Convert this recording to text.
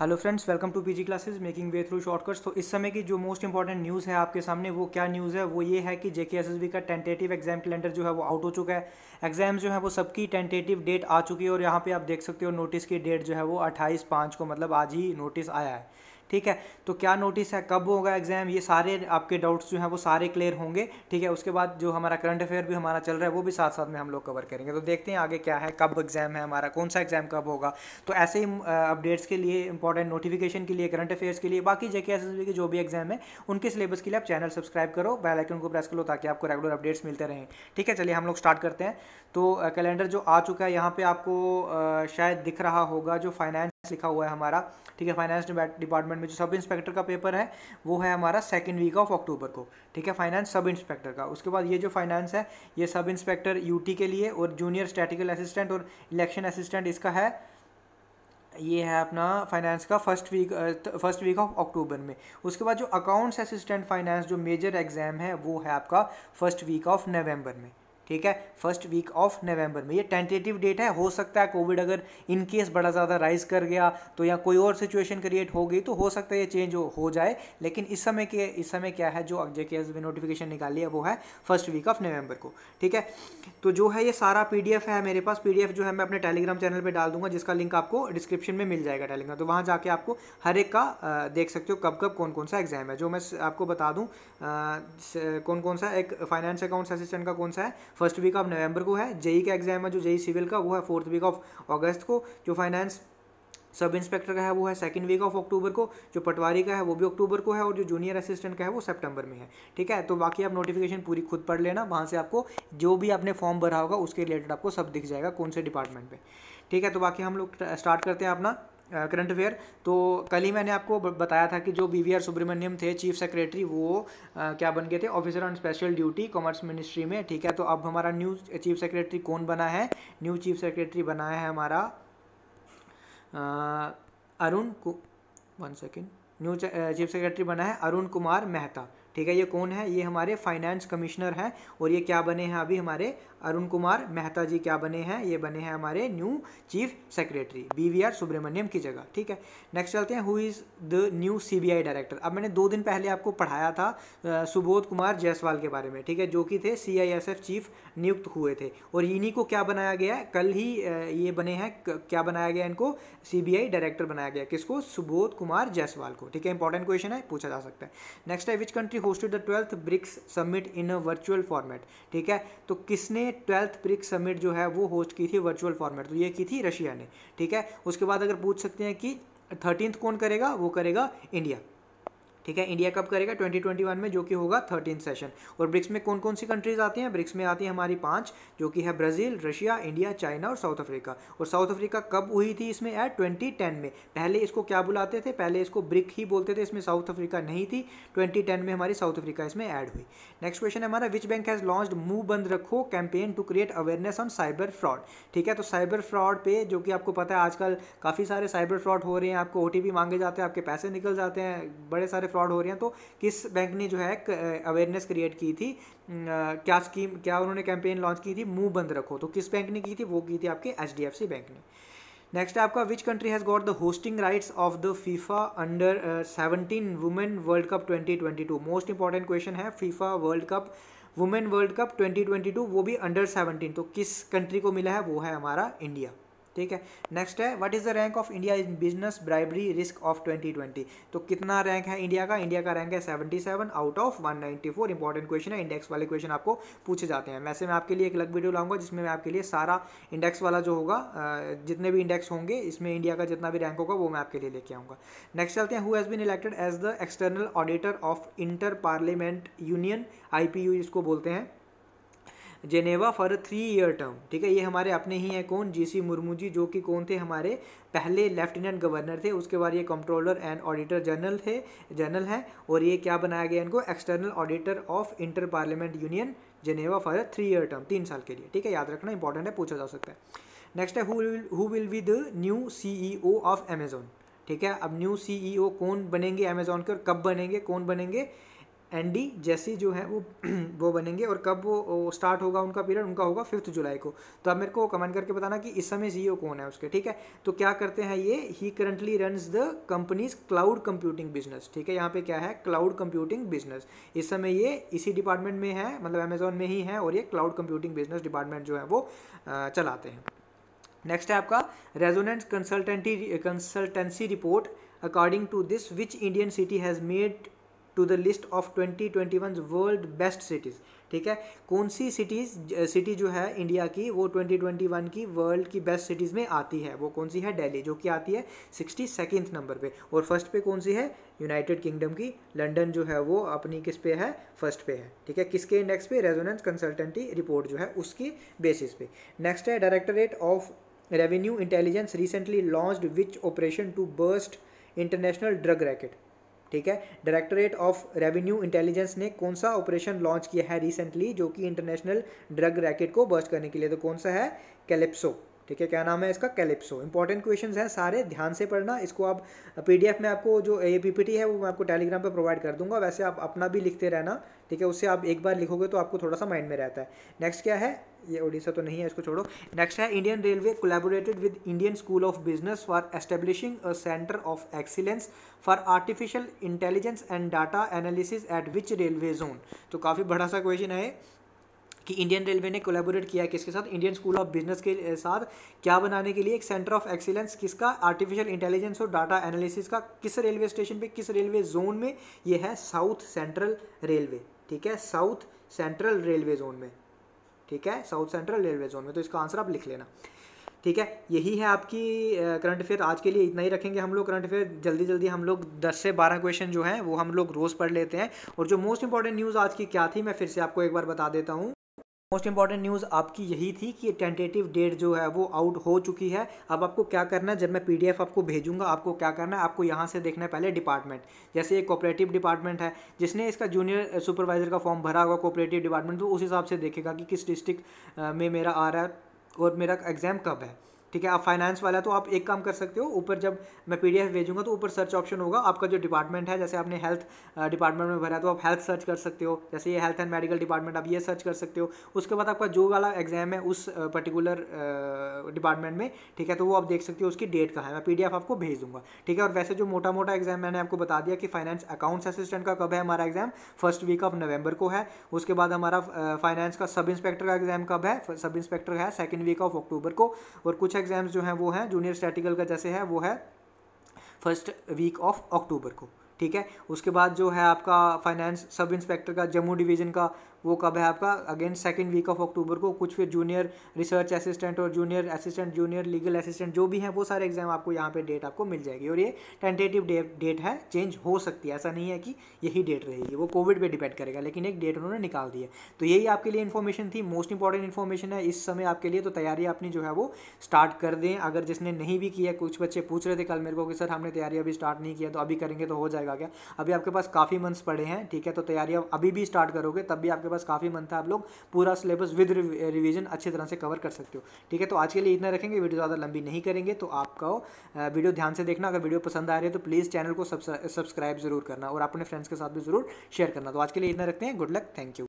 hello friends welcome to PG classes making way through shortcuts तो इस समय की जो मोस्ट इंपॉर्टेंट न्यूज़ है आपके सामने वो क्या न्यूज़ है वो ये है कि जेके का टेंटेटिव एग्जाम कैलेंडर जो है वो आउट हो चुका है एग्जाम जो है वो सबकी टेंटेटिव डेट आ चुकी है और यहाँ पे आप देख सकते हो नोटिस की डेट जो है वो अट्ठाईस पाँच को मतलब आज ही नोटिस आया है ठीक है तो क्या नोटिस है कब होगा एग्जाम ये सारे आपके डाउट्स जो हैं वो सारे क्लियर होंगे ठीक है उसके बाद जो हमारा करंट अफेयर भी हमारा चल रहा है वो भी साथ साथ में हम लोग कवर करेंगे तो देखते हैं आगे क्या है कब एग्जाम है हमारा कौन सा एग्जाम कब होगा तो ऐसे ही अपडेट्स के लिए इंपॉर्टेंट नोटिफिकेशन के लिए करंट अफेयर्स के लिए बाकी जेके एस के जो भी एग्जाम है उनके सिलेबस के लिए आप चैनल सब्सक्राइब करो बेलाइकन को प्रेस करो ताकि आपको रेगुलर अपडेट्स मिलते रहें ठीक है चलिए हम लोग स्टार्ट करते हैं तो कैलेंडर जो आ चुका है यहाँ पर आपको शायद दिख रहा होगा जो फाइनेंस लिखा हुआ है हमारा ठीक है फाइनेंस डिपार्टमेंट में जो सब इंस्पेक्टर का पेपर है वो है हमारा सेकेंड वीक ऑफ अक्टूबर को ठीक है फाइनेंस सब इंस्पेक्टर का उसके बाद ये जो फाइनेंस है ये सब इंस्पेक्टर यूटी के लिए और जूनियर स्टैटिकल असिस्टेंट और इलेक्शन असिस्टेंट इसका है ये है अपना फाइनेंस का first week first week of October में उसके बाद जो अकाउंट्स असिस्टेंट फाइनेंस जो मेजर एग्ज़ाम है वो है आपका फर्स्ट वीक ऑफ नवंबर में ठीक है फर्स्ट वीक ऑफ नवंबर में ये टेंटेटिव डेट है हो सकता है कोविड अगर इन केस बड़ा ज़्यादा राइज कर गया तो या कोई और सिचुएशन क्रिएट हो गई तो हो सकता है ये चेंज हो, हो जाए लेकिन इस समय के इस समय क्या है जो जे के नोटिफिकेशन निकाली है वो है फर्स्ट वीक ऑफ नवंबर को ठीक है तो जो है ये सारा पी है मेरे पास पी जो है मैं अपने टेलीग्राम चैनल पर डाल दूंगा जिसका लिंक आपको डिस्क्रिप्शन में मिल जाएगा टेलीग्राम तो वहाँ जाके आपको हर एक का देख सकते हो कब कब कौन कौन सा एग्जाम है जो मैं आपको बता दूँ कौन कौन सा एक फाइनेंस अकाउंट्स असिस्टेंट का कौन सा है फर्स्ट वीक ऑफ नवंबर को है जेई का एग्जाम है जो जेई सिविल का वो है फोर्थ वीक ऑफ अगस्त को जो फाइनेंस सब इंस्पेक्टर का है वो है सेकंड वीक ऑफ अक्टूबर को जो पटवारी का है वो भी अक्टूबर को है और जो जूनियर असिस्टेंट का है वो सितंबर में है ठीक है तो बाकी आप नोटिफिकेशन पूरी खुद पढ़ लेना वहाँ से आपको जो भी आपने फॉर्म भरा होगा उसके रिलेटेड आपको सब दिख जाएगा कौन से डिपार्टमेंट में ठीक है तो बाकी हम लोग स्टार्ट करते हैं अपना करंट अफेयर तो कल ही मैंने आपको बताया था कि जो बी वी आर सुब्रमण्यम थे चीफ सेक्रेटरी वो आ, क्या बन गए थे officer on special duty commerce ministry में ठीक है तो अब हमारा न्यू चीफ सेक्रेटरी कौन बना है न्यू चीफ सेक्रेटरी बनाया है हमारा Arun one second new chief secretary बना है अरुण कुमार मेहता ठीक है ये कौन है ये हमारे फाइनेंस कमिश्नर हैं और ये क्या बने हैं अभी हमारे अरुण कुमार मेहता जी क्या बने हैं ये बने हैं हमारे new chief secretary B V R Subramanyam की जगह ठीक है नेक्स्ट चलते हैं who is the new C B I director अब मैंने दो दिन पहले आपको पढ़ाया था सुबोध कुमार जायसवाल के बारे में ठीक है जो कि थे C I S F chief नियुक्त हुए थे और इन्हीं को क्या बनाया गया है कल ही ये बने हैं क्या बनाया गया इनको सी बी आई डायरेक्टर बनाया गया किसको सुबोध कुमार जायसवाल को ठीक है इंपॉर्टेंट क्वेश्चन है पूछा जा सकता है नेक्स्ट है which country hosted the twelfth BRICS summit in a virtual format ठीक है तो किसने ट्वेल्थ ब्रिक समिट जो है वो होस्ट की थी वर्चुअल फॉर्मेट तो ये की थी रशिया ने ठीक है उसके बाद अगर पूछ सकते हैं कि थर्टींथ कौन करेगा वो करेगा इंडिया ठीक है इंडिया कब करेगा 2021 में जो कि होगा थर्टीन सेशन और ब्रिक्स में कौन कौन सी कंट्रीज आती हैं ब्रिक्स में आती है हमारी पांच जो कि है ब्राज़ील रशिया इंडिया चाइना और साउथ अफ्रीका और साउथ अफ्रीका कब हुई थी इसमें एट ट्वेंटी में पहले इसको क्या बुलाते थे पहले इसको ब्रिक ही बोलते थे इसमें साउथ अफ्रीका नहीं थी ट्वेंटी में हमारी साउथ अफ्रीका इसमें ऐड हुई नेक्स्ट क्वेश्चन है हमारा which bank has launch Mooh Band Rakho campaign to create awareness on cyber fraud ठीक है तो साइबर फ्रॉड पे जो कि आपको पता है आजकल काफ़ी सारे साइबर फ्रॉड हो रहे हैं आपको ओ मांगे जाते हैं आपके पैसे निकल जाते हैं बड़े सारे फ्रॉड हो रहे हैं तो किस बैंक ने जो है अवेयरनेस क्रिएट की थी क्या स्कीम क्या उन्होंने कैंपेन लॉन्च की थी मुंह बंद रखो तो किस बैंक ने की थी वो की थी आपके एच बैंक ने नेक्स्ट है आपका which country has got the hosting rights of the FIFA under seventeen women world cup 2022 most important question है FIFA world cup women world cup 2022 वो भी अंडर 17 तो किस कंट्री को मिला है वो है हमारा इंडिया ठीक है नेक्स्ट है what is the rank of India in business bribery risk of 2020 तो कितना रैंक है इंडिया का इंडिया का रैंक है 77 आउट ऑफ 194 इंपॉर्टेंट क्वेश्चन है इंडेक्स वाले क्वेश्चन आपको पूछे जाते हैं वैसे मैं आपके लिए एक अलग वीडियो लाऊंगा जिसमें मैं आपके लिए सारा इंडेक्स वाला जो होगा जितने भी इंडेक्स होंगे इसमें इंडिया का जितना भी रैंक होगा वो मैं आपके लिए लेके आऊँगा नेक्स्ट चलते हैं who has been elected as the external auditor of inter parliament union आई जिसको बोलते हैं Geneva for a three year term ठीक है ये हमारे अपने ही हैं कौन जीसी मुर्मू जी जो कि कौन थे हमारे पहले लेफ्टिनेंट गवर्नर थे उसके बाद ये कंट्रोलर एंड ऑडिटर जनरल थे जनरल हैं और ये क्या बनाया गया इनको external auditor of inter parliament union Geneva for a three year term तीन साल के लिए ठीक है याद रखना इंपॉर्टेंट है पूछा जा सकता है नेक्स्ट है who will be the new C of Amazon ठीक है अब न्यू सी e कौन बनेंगे अमेजोन के और कब बनेंगे कौन बनेंगे एन डी जैसी जो है वो वो बनेंगे और कब वो, वो स्टार्ट होगा उनका पीरियड उनका होगा फिफ्थ जुलाई को तो आप मेरे को कमेंट करके बताना कि इस समय सीईओ कौन है उसके ठीक है तो क्या करते हैं ये he currently runs the company's cloud computing business ठीक है यहाँ पे क्या है क्लाउड कंप्यूटिंग बिजनेस इस समय ये इसी डिपार्टमेंट में है मतलब अमेजोन में ही है और ये क्लाउड कंप्यूटिंग बिजनेस डिपार्टमेंट जो है वो चलाते हैं नेक्स्ट है आपका resonance consultancy consultancy report according to this which Indian city has made to the list of twenty twenty one world best cities ठीक है कौन सी सिटीज़ सिटी जो है इंडिया की वो 2021 की वर्ल्ड की बेस्ट सिटीज़ में आती है वो कौन सी है दिल्ली जो कि आती है सिक्सटी सेकेंड नंबर पे और फर्स्ट पे कौन सी है यूनाइटेड किंगडम की लंदन जो है वो अपनी किस पे है फर्स्ट पे है ठीक है किसके इंडेक्स पे रेजोनेंस कंसल्टेंटी रिपोर्ट जो है उसकी बेसिस पे नेक्स्ट है directorate of revenue intelligence recently launched which operation to burst international drug racket ठीक है डायरेक्टोरेट ऑफ रेवेन्यू इंटेलिजेंस ने कौन सा ऑपरेशन लॉन्च किया है रिसेंटली जो कि इंटरनेशनल ड्रग रैकेट को बस्ट करने के लिए तो कौन सा है कैलिप्सो ठीक है क्या नाम है इसका कैलिप्सो इंपॉर्टेंट क्वेश्चन हैं सारे ध्यान से पढ़ना इसको आप पीडीएफ में आपको जो ए पीपीटी है वो मैं आपको टेलीग्राम पर प्रोवाइड कर दूंगा वैसे आप अपना भी लिखते रहना ठीक है उससे आप एक बार लिखोगे तो आपको थोड़ा सा माइंड में रहता है नेक्स्ट क्या है ये उड़ीसा तो नहीं है इसको छोड़ो नेक्स्ट है Indian railway collaborated with Indian school of business for establishing a centre of excellence for artificial intelligence and data analysis at which railway zone तो काफ़ी बड़ा सा क्वेश्चन है कि इंडियन रेलवे ने कोलेबोरेट किया किसके साथ इंडियन स्कूल ऑफ बिजनेस के साथ क्या बनाने के लिए एक सेंटर ऑफ एक्सीलेंस किसका आर्टिफिशियल इंटेलिजेंस और डाटा एनालिसिस का किस रेलवे स्टेशन पे किस रेलवे जोन में यह है साउथ सेंट्रल रेलवे ठीक है साउथ सेंट्रल रेलवे जोन में ठीक है साउथ सेंट्रल रेलवे जोन में तो इसका आंसर आप लिख लेना ठीक है यही है आपकी करंट अफेयर आज के लिए इतना ही रखेंगे हम लोग करंट अफेयर जल्दी जल्दी हम लोग 10 से 12 क्वेश्चन जो हैं वो हम लोग रोज़ पढ़ लेते हैं और जो मोस्ट इंपॉर्टेंट न्यूज़ आज की क्या थी मैं फिर से आपको एक बार बता देता हूँ मोस्ट इंपॉर्टेंट न्यूज़ आपकी यही थी कि टेंटेटिव डेट जो है वो आउट हो चुकी है अब आपको क्या करना है जब मैं पीडीएफ आपको भेजूंगा आपको क्या करना है आपको यहाँ से देखना है पहले डिपार्टमेंट जैसे एक कोऑपरेटिव डिपार्टमेंट है जिसने इसका जूनियर सुपरवाइजर का फॉर्म भरा होगा कोऑपरेटिव डिपार्टमेंट तो उस हिसाब से देखेगा कि किस डिस्ट्रिक्ट में मेरा आ रहा है और मेरा एग्ज़ाम कब है ठीक है आप फाइनेंस वाला तो आप एक काम कर सकते हो ऊपर जब मैं पी भेजूंगा तो ऊपर सर्च ऑप्शन होगा आपका जो डिपार्टमेंट है जैसे आपने हेल्थ डिपार्टमेंट में भरा तो आप हेल्थ सर्च कर सकते हो जैसे ये हेल्थ एंड मेडिकल डिपार्टमेंट आप ये सर्च कर सकते हो उसके बाद आपका जो वाला एग्जाम है उस पर्टिकुलर डिपार्टमेंट में ठीक है तो वो आप देख सकते हो उसकी डेट कहाँ है मैं पी आपको भेज दूंगा ठीक है और वैसे जो मोटा मोटा एग्जाम मैंने आपको बता दिया कि फाइनेंस अकाउंट्स असिस्टेंट का कब है हमारा exam first week of November को है उसके बाद हमारा फाइनेंस का सब इंस्पेक्टर का एग्जाम कब है सब इंस्पेक्टर है सेकेंड वीक ऑफ अक्टूबर को और कुछ एग्ज़ाम्स जो हैं वो हैं जूनियर स्टैटिकल का जैसे है वो है फर्स्ट वीक ऑफ अक्टूबर को ठीक है उसके बाद जो है आपका फाइनेंस सब इंस्पेक्टर का जम्मू डिवीज़न का वो कब है आपका again second week of October को कुछ फिर जूनियर रिसर्च असिस्टेंट और junior assistant junior legal assistant जो भी हैं वो सारे एग्जाम आपको यहाँ पे डेट आपको मिल जाएगी और ये टेंटेटिव डेट है चेंज हो सकती है ऐसा नहीं है कि यही डेट रहेगी वो कोविड पर डिपेंड करेगा लेकिन एक डेट उन्होंने निकाल दी है तो यही आपके लिए इन्फॉर्मेशन थी मोस्ट इंपॉर्टेंट इन्फॉर्मेशन है इस समय आपके लिए तो तैयारी अपनी जो है वो स्टार्ट कर दें अगर जिसने नहीं भी किया कुछ बच्चे पूछ रहे थे कल मेरे को कि सर हमने तैयारी अभी स्टार्ट नहीं किया तो अभी करेंगे तो हो जाएगा क्या अभी आपके पास काफ़ी मंथ्स पड़े हैं ठीक है तो तैयारी अभी भी स्टार्ट करोगे तब भी आपके पास पास काफ़ी मंथ है आप लोग पूरा सिलेबस विद रिवीजन अच्छी तरह से कवर कर सकते हो ठीक है तो आज के लिए इतना रखेंगे वीडियो ज़्यादा लंबी नहीं करेंगे तो आपका वीडियो ध्यान से देखना अगर वीडियो पसंद आ रही है तो प्लीज़ चैनल को सब्सक्राइब ज़रूर करना और अपने फ्रेंड्स के साथ भी ज़रूर शेयर करना तो आज के लिए इतना रखते हैं गुड लक थैंक यू